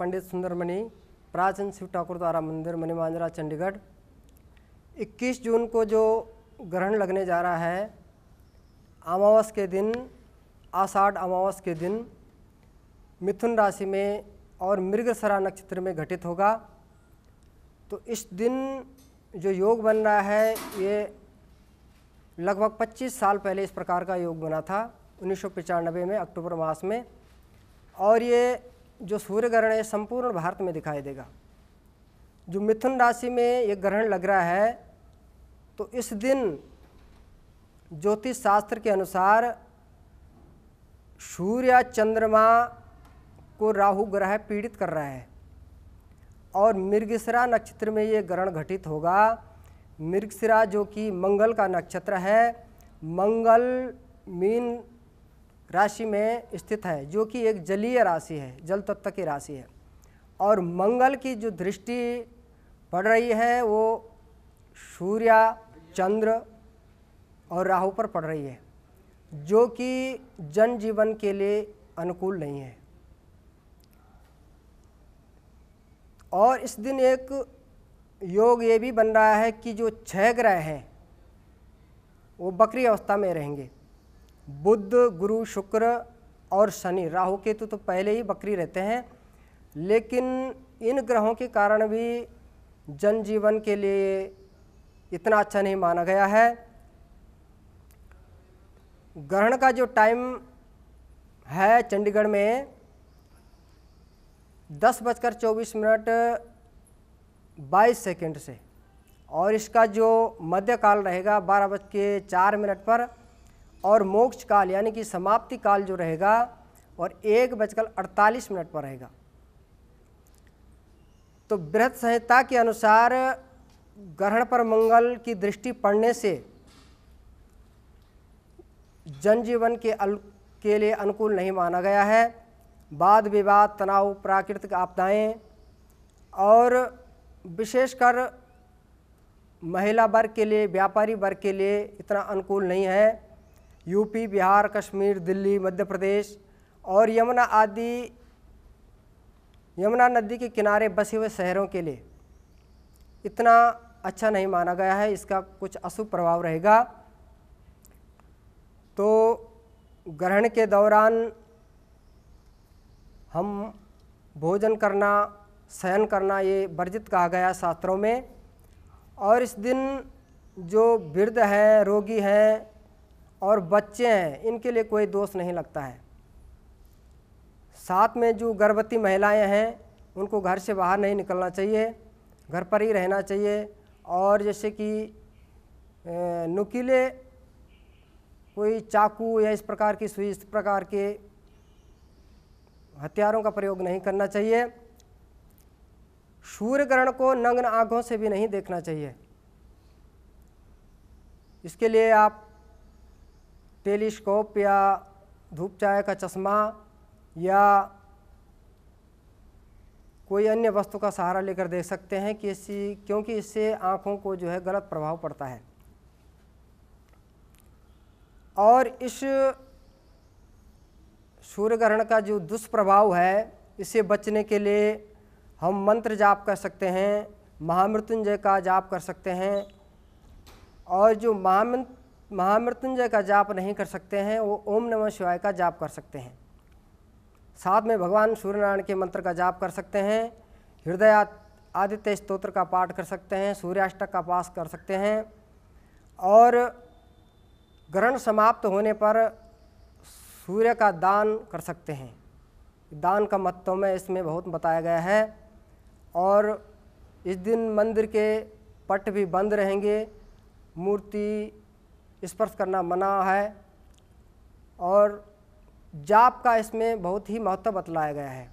पंडित सुंदरमणि प्राचीन शिव ठाकुर द्वारा मंदिर मणिमांजरा चंडीगढ़ 21 जून को जो ग्रहण लगने जा रहा है अमावस के दिन आषाढ़ अमावस के दिन मिथुन राशि में और मृगसरा नक्षत्र में घटित होगा तो इस दिन जो योग बन रहा है ये लगभग 25 साल पहले इस प्रकार का योग बना था उन्नीस में अक्टूबर मास में और ये जो सूर्य ग्रहण है संपूर्ण भारत में दिखाई देगा जो मिथुन राशि में ये ग्रहण लग रहा है तो इस दिन ज्योतिष शास्त्र के अनुसार सूर्य या चंद्रमा को राहु ग्रह पीड़ित कर रहा है और मृगशिरा नक्षत्र में ये ग्रहण घटित होगा मृगशिरा जो कि मंगल का नक्षत्र है मंगल मीन राशि में स्थित है जो कि एक जलीय राशि है जल तत्व की राशि है और मंगल की जो दृष्टि पड़ रही है वो सूर्य चंद्र और राहु पर पड़ रही है जो कि जनजीवन के लिए अनुकूल नहीं है और इस दिन एक योग ये भी बन रहा है कि जो छः ग्रह हैं वो बकरी अवस्था में रहेंगे बुद्ध गुरु शुक्र और शनि राहु केतु तो पहले ही बकरी रहते हैं लेकिन इन ग्रहों के कारण भी जनजीवन के लिए इतना अच्छा नहीं माना गया है ग्रहण का जो टाइम है चंडीगढ़ में दस बजकर चौबीस मिनट बाईस सेकेंड से और इसका जो मध्यकाल रहेगा बारह बज के चार मिनट पर और मोक्ष काल यानी कि समाप्ति काल जो रहेगा और एक बजकर अड़तालीस मिनट पर रहेगा तो बृहद संहिता के अनुसार ग्रहण पर मंगल की दृष्टि पड़ने से जनजीवन के अल के लिए अनुकूल नहीं माना गया है वाद विवाद तनाव प्राकृतिक आपदाएं और विशेषकर महिला वर्ग के लिए व्यापारी वर्ग के लिए इतना अनुकूल नहीं है यूपी बिहार कश्मीर दिल्ली मध्य प्रदेश और यमुना आदि यमुना नदी के किनारे बसे हुए शहरों के लिए इतना अच्छा नहीं माना गया है इसका कुछ अशुभ प्रभाव रहेगा तो ग्रहण के दौरान हम भोजन करना शयन करना ये वर्जित कहा गया शास्त्रों में और इस दिन जो वृद्ध हैं रोगी हैं और बच्चे हैं इनके लिए कोई दोष नहीं लगता है साथ में जो गर्भवती महिलाएं हैं उनको घर से बाहर नहीं निकलना चाहिए घर पर ही रहना चाहिए और जैसे कि नुकीले कोई चाकू या इस प्रकार की सुई इस प्रकार के हथियारों का प्रयोग नहीं करना चाहिए सूर्य ग्रहण को नग्न आँखों से भी नहीं देखना चाहिए इसके लिए आप टेलीस्कोप या धूप चाय का चश्मा या कोई अन्य वस्तु का सहारा लेकर देख सकते हैं कि इसी क्योंकि इससे आँखों को जो है गलत प्रभाव पड़ता है और इस सूर्य ग्रहण का जो दुष्प्रभाव है इससे बचने के लिए हम मंत्र जाप कर सकते हैं महामृत्युंजय का जाप कर सकते हैं और जो महामंत्र महामृत्युंजय का जाप नहीं कर सकते हैं वो ओम नमः शिवाय का जाप कर सकते हैं साथ में भगवान सूर्यनारायण के मंत्र का जाप कर सकते हैं हृदय आदित्य स्त्रोत्र का पाठ कर सकते हैं सूर्याष्टक का पास कर सकते हैं और ग्रहण समाप्त होने पर सूर्य का दान कर सकते हैं दान का महत्व में इसमें बहुत बताया गया है और इस दिन मंदिर के पट भी बंद रहेंगे मूर्ति स्पर्श करना मना है और जाप का इसमें बहुत ही महत्व बतलाया गया है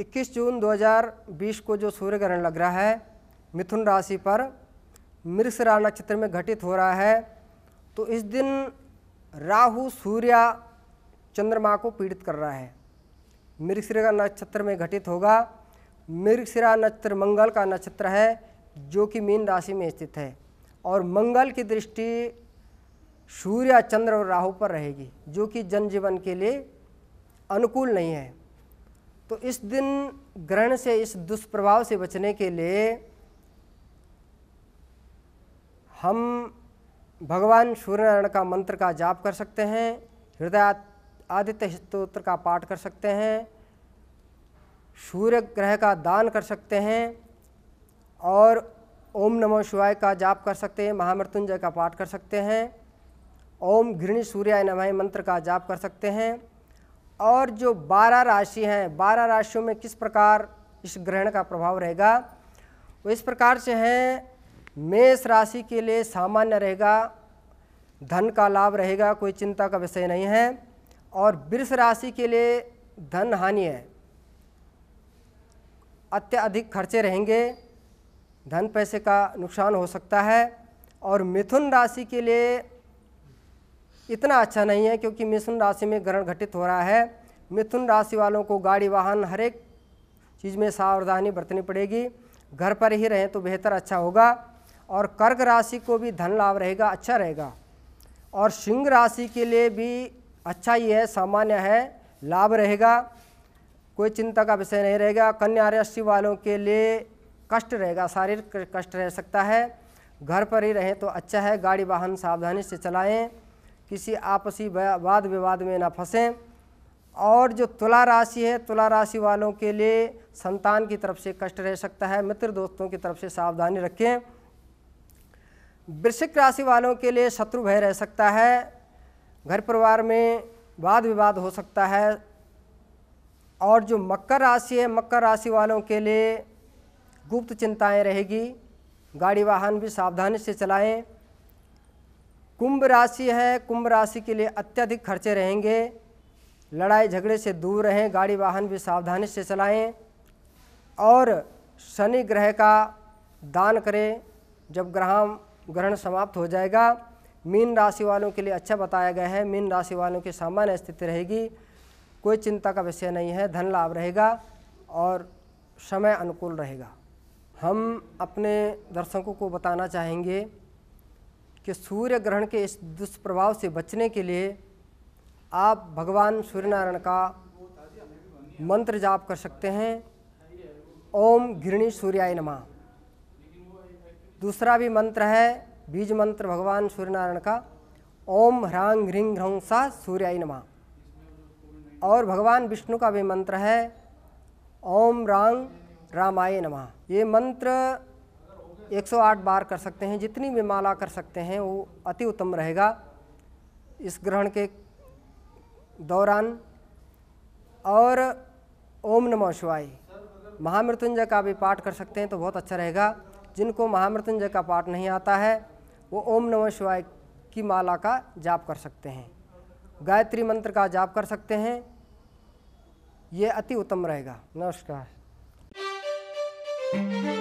इक्कीस जून 2020 को जो सूर्य ग्रहण लग रहा है मिथुन राशि पर मृषरा नक्षत्र में घटित हो रहा है तो इस दिन राहु सूर्य चंद्रमा को पीड़ित कर रहा है मृषरा नक्षत्र में घटित होगा मृषरा नक्षत्र मंगल का नक्षत्र है जो कि मीन राशि में स्थित है और मंगल की दृष्टि सूर्य चंद्र और राहु पर रहेगी जो कि जनजीवन के लिए अनुकूल नहीं है तो इस दिन ग्रहण से इस दुष्प्रभाव से बचने के लिए हम भगवान सूर्यनारायण का मंत्र का जाप कर सकते हैं हृदय आदित्य स्त्रोत्र का पाठ कर सकते हैं सूर्य ग्रह का दान कर सकते हैं और ओम नमो शिवाय का जाप कर सकते हैं महामृत्युंजय का पाठ कर सकते हैं ओम घृणी सूर्याय नमः मंत्र का जाप कर सकते हैं और जो बारह राशि हैं बारह राशियों में किस प्रकार इस ग्रहण का प्रभाव रहेगा वो इस प्रकार से हैं मेष राशि के लिए सामान्य रहेगा धन का लाभ रहेगा कोई चिंता का विषय नहीं है और वृष राशि के लिए धन हानि है अत्यधिक खर्चे रहेंगे धन पैसे का नुकसान हो सकता है और मिथुन राशि के लिए इतना अच्छा नहीं है क्योंकि मिथुन राशि में ग्रहण घटित हो रहा है मिथुन राशि वालों को गाड़ी वाहन हर एक चीज़ में सावधानी बरतनी पड़ेगी घर पर ही रहें तो बेहतर अच्छा होगा और कर्क राशि को भी धन लाभ रहेगा अच्छा रहेगा और सिंह राशि के लिए भी अच्छा ही है सामान्य है लाभ रहेगा कोई चिंता का विषय नहीं रहेगा कन्या राशि वालों के लिए कष्ट रहेगा शारीरिक कष्ट रह सकता है घर पर ही रहें तो अच्छा है गाड़ी वाहन सावधानी से चलाएं किसी आपसी वाद विवाद में ना फंसें और जो तुला राशि है तुला राशि वालों के लिए संतान की तरफ से कष्ट रह सकता है मित्र दोस्तों की तरफ से सावधानी रखें वृश्चिक राशि वालों के लिए शत्रु भय रह सकता है घर परिवार में वाद विवाद हो सकता है और जो मकर राशि है मकर राशि वालों के लिए गुप्त चिंताएं रहेगी गाड़ी वाहन भी सावधानी से चलाएं कुंभ राशि है कुंभ राशि के लिए अत्यधिक खर्चे रहेंगे लड़ाई झगड़े से दूर रहें गाड़ी वाहन भी सावधानी से चलाएं और शनि ग्रह का दान करें जब ग्रहण ग्रहण समाप्त हो जाएगा मीन राशि वालों के लिए अच्छा बताया गया है मीन राशि वालों की सामान्य स्थिति रहेगी कोई चिंता का विषय नहीं है धन लाभ रहेगा और समय अनुकूल रहेगा हम अपने दर्शकों को बताना चाहेंगे कि सूर्य ग्रहण के इस दुष्प्रभाव से बचने के लिए आप भगवान सूर्यनारायण का मंत्र जाप कर सकते हैं ओम घृणी सूर्याय नमः दूसरा भी मंत्र है बीज मंत्र भगवान सूर्यनारायण का ओम ह्रांग ह्रीं ह्रौं सा सूर्याय नमः और भगवान विष्णु का भी मंत्र है ओम रांग रामाय नमः ये मंत्र 108 बार कर सकते हैं जितनी भी माला कर सकते हैं वो अति उत्तम रहेगा इस ग्रहण के दौरान और ओम नमः शिवाय महामृत्युंजय का भी पाठ कर सकते हैं तो बहुत अच्छा रहेगा जिनको महामृत्युंजय का पाठ नहीं आता है वो ओम नमः शिवाय की माला का जाप कर सकते हैं गायत्री मंत्र का जाप कर सकते हैं ये अति उत्तम रहेगा नमस्कार Thank you.